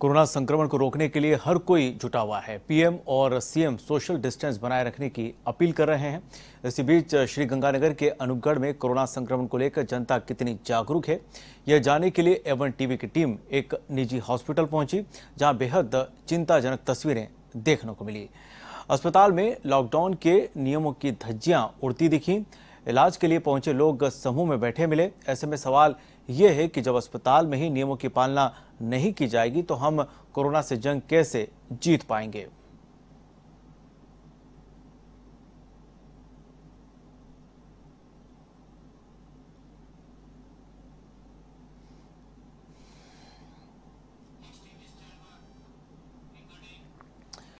corona संक्रमण को रोकने के लिए हर कोई जुटा हुआ है पीएम और सीएम सोशल डिस्टेंस बनाए रखने की अपील कर रहे हैं इसी बीच श्री गंगानगर के अनुपगढ़ में कोरोना संक्रमण को लेकर जनता कितनी जागरूक है यह जानने के लिए एवन टीवी की टीम एक निजी हॉस्पिटल पहुंची जहां बेहद चिंताजनक तस्वीरें देखने को मिली अस्पताल में लॉकडाउन के नियमों की धज्जियां उड़ती दिखी इलाज के लिए पहुंचे लोग समूह में बैठे मिले ऐसे में सवाल ये है कि जब अस्पताल में ही नियमों की पालना नहीं की जाएगी तो हम कोरोना से जंग कैसे जीत पाएंगे